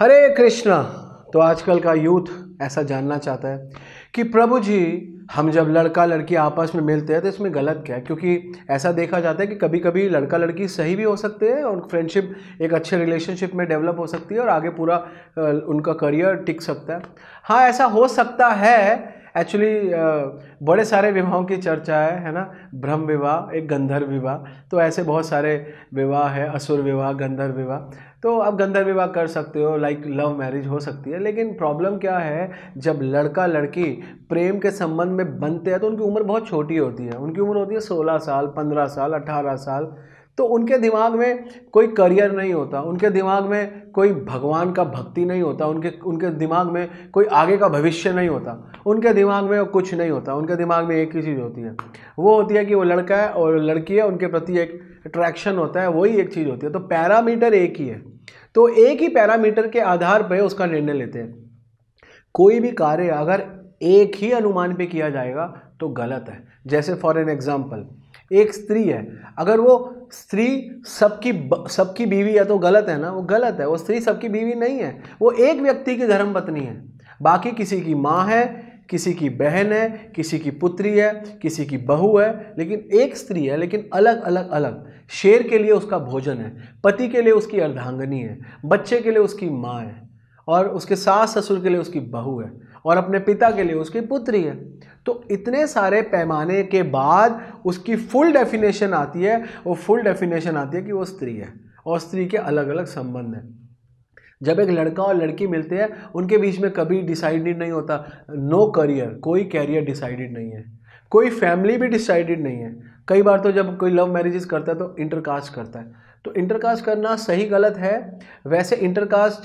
हरे कृष्णा तो आजकल का यूथ ऐसा जानना चाहता है कि प्रभु जी हम जब लड़का लड़की आपस में मिलते हैं तो इसमें गलत क्या है क्योंकि ऐसा देखा जाता है कि कभी कभी लड़का लड़की सही भी हो सकते हैं और फ्रेंडशिप एक अच्छे रिलेशनशिप में डेवलप हो सकती है और आगे पूरा उनका करियर टिक सकता है हाँ ऐसा हो सकता है एक्चुअली बड़े सारे विवाहों की चर्चा है है ना ब्रह्म विवाह एक गंधर्व विवाह तो ऐसे बहुत सारे विवाह है असुर विवाह गंधर्व विवाह तो आप गंधर्व विवाह कर सकते हो लाइक लव मैरिज हो सकती है लेकिन प्रॉब्लम क्या है जब लड़का लड़की प्रेम के संबंध में बनते हैं तो उनकी उम्र बहुत छोटी होती है उनकी उम्र होती है सोलह साल पंद्रह साल अठारह साल तो उनके दिमाग में कोई करियर नहीं होता उनके दिमाग में कोई भगवान का भक्ति नहीं होता उनके उनके दिमाग में कोई आगे का भविष्य नहीं होता उनके दिमाग में कुछ नहीं होता उनके दिमाग में एक ही चीज़ होती है वो होती है कि वो लड़का है और लड़की है उनके प्रति एक अट्रैक्शन होता है वही एक चीज़ होती है तो पैरामीटर एक ही है तो एक ही पैरामीटर के आधार पर उसका निर्णय लेते हैं कोई भी कार्य अगर एक ही अनुमान पर किया जाएगा तो गलत है जैसे फॉर एन एग्ज़ाम्पल एक स्त्री है अगर वो स्त्री सबकी सबकी बीवी है तो गलत है ना वो गलत है वो स्त्री सबकी बीवी नहीं है वो एक व्यक्ति की धर्म पत्नी है बाकी किसी की माँ है किसी की बहन है किसी की पुत्री है किसी की बहू है लेकिन एक स्त्री है लेकिन अलग अलग अलग शेर के लिए उसका भोजन है पति के लिए उसकी अर्धांगनी है बच्चे के लिए उसकी माँ है और उसके सास ससुर के लिए उसकी बहू है और अपने पिता के लिए उसकी पुत्री है तो इतने सारे पैमाने के बाद उसकी फुल डेफिनेशन आती है वो फुल डेफिनेशन आती है कि वो स्त्री है और स्त्री के अलग अलग संबंध हैं जब एक लड़का और लड़की मिलते हैं उनके बीच में कभी डिसाइडेड नहीं होता नो करियर कोई कैरियर डिसाइडेड नहीं है कोई फैमिली भी डिसाइडेड नहीं है कई बार तो जब कोई लव मैरिजेस करता है तो इंटरकास्ट करता है तो इंटरकास्ट करना सही गलत है वैसे इंटरकास्ट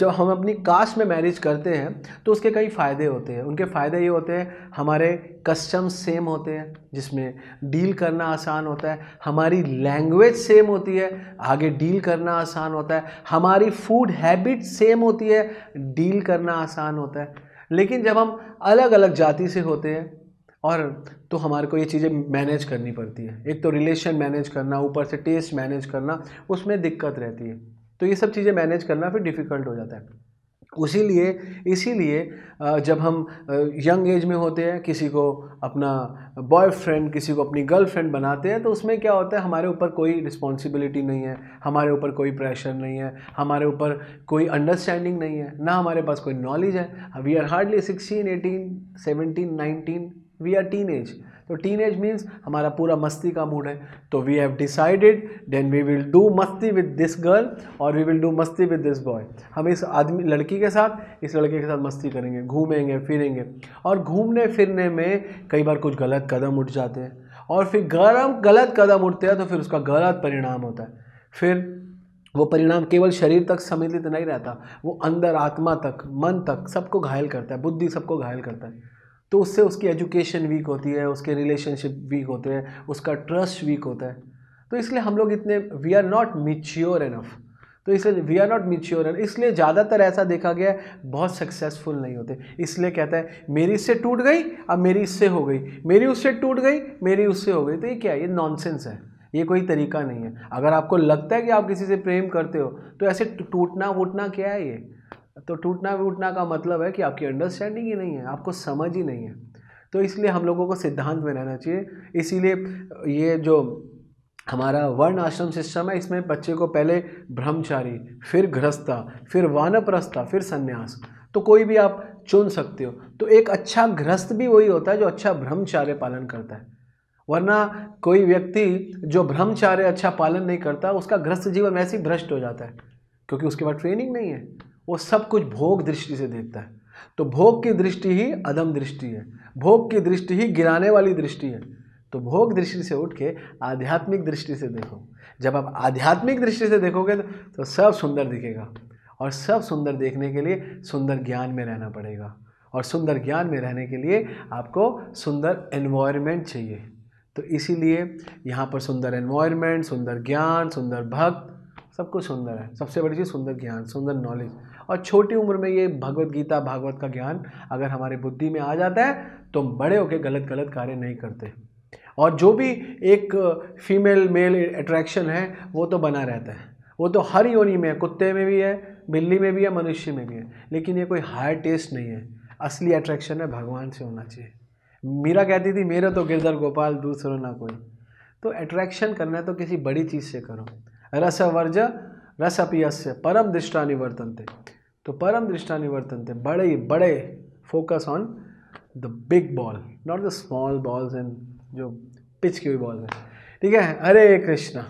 जब हम अपनी कास्ट में मैरिज करते हैं तो उसके कई फ़ायदे होते हैं उनके फ़ायदे ये होते हैं हमारे कस्टम सेम होते हैं जिसमें डील करना आसान होता है हमारी लैंग्वेज सेम होती है आगे डील करना आसान होता है हमारी फूड हैबिट सेम होती है डील करना आसान होता है लेकिन जब हम अलग अलग जाति से होते हैं और तो हमारे को ये चीज़ें मैनेज करनी पड़ती है एक तो रिलेशन मैनेज करना ऊपर से टेस्ट मैनेज करना उसमें दिक्कत रहती है तो ये सब चीज़ें मैनेज करना फिर डिफ़िकल्ट हो जाता है उसीलिए इसीलिए जब हम यंग एज में होते हैं किसी को अपना बॉयफ्रेंड किसी को अपनी गर्लफ्रेंड बनाते हैं तो उसमें क्या होता है हमारे ऊपर कोई रिस्पॉन्सिबिलिटी नहीं है हमारे ऊपर कोई प्रेशर नहीं है हमारे ऊपर कोई अंडरस्टैंडिंग नहीं है ना हमारे पास कोई नॉलेज है we are hardly sixteen eighteen seventeen nineteen we are teenage तो टीन एज मीन्स हमारा पूरा मस्ती का मूड है तो we have decided then we will do मस्ती विद दिस गर्ल और वी विल डू मस्ती विद दिस बॉय हम इस आदमी लड़की के साथ इस लड़के के साथ मस्ती करेंगे घूमेंगे फिरेंगे और घूमने फिरने में कई बार कुछ गलत कदम उठ जाते हैं और फिर गरम गलत कदम उठते हैं तो फिर उसका गलत परिणाम होता है फिर वो परिणाम केवल शरीर तक सम्मिलित नहीं रहता वो अंदर आत्मा तक मन तक सबको घायल करता है बुद्धि सबको घायल करता है तो उससे उसकी एजुकेशन वीक होती है उसके रिलेशनशिप वीक होते हैं उसका ट्रस्ट वीक होता है तो इसलिए हम लोग इतने we are not mature enough तो इसलिए we are not mature enough इसलिए ज़्यादातर ऐसा देखा गया है बहुत सक्सेसफुल नहीं होते इसलिए कहता है मेरी इससे टूट गई अब मेरी इससे हो गई मेरी उससे टूट गई मेरी उससे हो गई तो ये क्या है ये नॉनसेंस है ये कोई तरीका नहीं है अगर आपको लगता है कि आप किसी से प्रेम करते हो तो ऐसे टूटना वूटना क्या है ये तो टूटना वूटना का मतलब है कि आपकी अंडरस्टैंडिंग ही नहीं है आपको समझ ही नहीं है तो इसलिए हम लोगों को सिद्धांत में रहना चाहिए इसीलिए ये जो हमारा वर्ण आश्रम सिस्टम है इसमें बच्चे को पहले ब्रह्मचारी फिर गृहस्था फिर वानप्रस्था फिर संन्यास तो कोई भी आप चुन सकते हो तो एक अच्छा गृहस्थ भी वही होता है जो अच्छा ब्रह्मचार्य पालन करता है वरना कोई व्यक्ति जो ब्रह्मचार्य अच्छा पालन नहीं करता उसका ग्रस्त जीवन वैसे ही भ्रष्ट हो जाता है क्योंकि उसके पास ट्रेनिंग नहीं है वो सब कुछ भोग दृष्टि से देखता है तो भोग की दृष्टि ही अधम दृष्टि है भोग की दृष्टि ही गिराने वाली दृष्टि है तो भोग दृष्टि से उठ के आध्यात्मिक दृष्टि से देखो जब आप आध्यात्मिक दृष्टि से देखोगे तो सब सुंदर दिखेगा और सब सुंदर देखने के लिए सुंदर ज्ञान में रहना पड़ेगा और सुंदर ज्ञान में रहने के लिए आपको सुंदर एनवायरनमेंट चाहिए तो इसीलिए यहाँ पर सुंदर एनवायरनमेंट सुंदर ज्ञान सुंदर भक्त सब कुछ सुंदर है सबसे बड़ी चीज़ सुंदर ज्ञान सुंदर नॉलेज और छोटी उम्र में ये भगवत गीता भागवत का ज्ञान अगर हमारे बुद्धि में आ जाता है तो हम बड़े होकर गलत गलत कार्य नहीं करते और जो भी एक फीमेल मेल अट्रैक्शन है वो तो बना रहता है वो तो हर योनि में है कुत्ते में भी है बिल्ली में भी है मनुष्य में भी है लेकिन ये कोई हायर टेस्ट नहीं है असली अट्रैक्शन है भगवान से होना चाहिए मीरा कहती थी मेरा तो गिरधर गोपाल दूसरों ना कोई तो अट्रैक्शन करना है तो किसी बड़ी चीज़ से करो रस वर्ज रस अपियस्य परम दृष्टा थे तो परम दृष्टा निवर्तनते बड़े बड़े focus on the big ball not the small balls and जो पिच की हुई बॉल है ठीक है हरे कृष्णा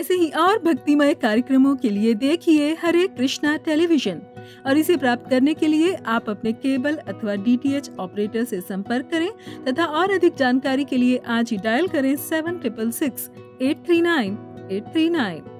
ऐसे ही और भक्तिमय कार्यक्रमों के लिए देखिए हरे कृष्णा टेलीविजन और इसे प्राप्त करने के लिए आप अपने केबल अथवा डीटीएच ऑपरेटर से संपर्क करें तथा और अधिक जानकारी के लिए आज ही डायल करें seven triple six eight three nine eight three nine